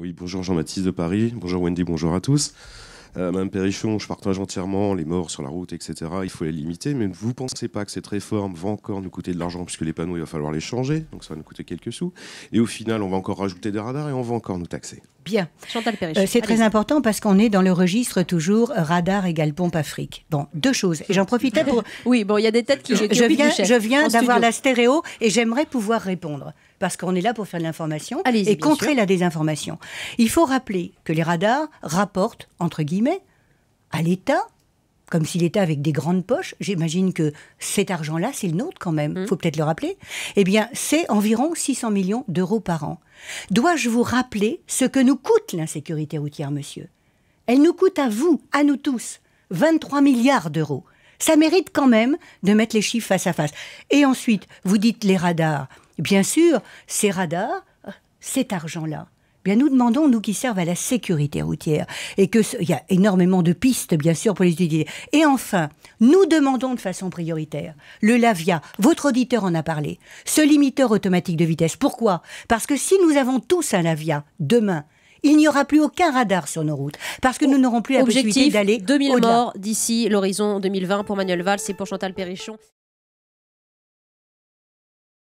Oui, bonjour Jean-Baptiste de Paris, bonjour Wendy, bonjour à tous. Euh, Madame Perrichon, je partage entièrement les morts sur la route, etc. Il faut les limiter, mais vous pensez pas que cette réforme va encore nous coûter de l'argent, puisque les panneaux, il va falloir les changer, donc ça va nous coûter quelques sous. Et au final, on va encore rajouter des radars et on va encore nous taxer. Bien. Chantal Perrichon. Euh, c'est très important parce qu'on est dans le registre toujours euh, radar égale pompe Afrique. Bon, deux choses. Et j'en profite pour. Oui, bon, il y a des têtes qui. je viens d'avoir la stéréo et j'aimerais pouvoir répondre parce qu'on est là pour faire de l'information et contrer la désinformation. Il faut rappeler que les radars rapportent, entre guillemets, à l'État comme si l'État avec des grandes poches, j'imagine que cet argent-là, c'est le nôtre quand même, il mmh. faut peut-être le rappeler, eh bien, c'est environ 600 millions d'euros par an. Dois-je vous rappeler ce que nous coûte l'insécurité routière, monsieur Elle nous coûte à vous, à nous tous, 23 milliards d'euros. Ça mérite quand même de mettre les chiffres face à face. Et ensuite, vous dites les radars bien sûr, ces radars, cet argent-là, Bien, nous demandons, nous qui servent à la sécurité routière, et que il y a énormément de pistes, bien sûr, pour les étudier. Et enfin, nous demandons de façon prioritaire le LAVIA. Votre auditeur en a parlé. Ce limiteur automatique de vitesse. Pourquoi Parce que si nous avons tous un LAVIA demain, il n'y aura plus aucun radar sur nos routes parce que nous n'aurons plus la Objectif, possibilité d'aller 2000 morts d'ici l'horizon 2020 pour Manuel Valls et pour Chantal Perrichon.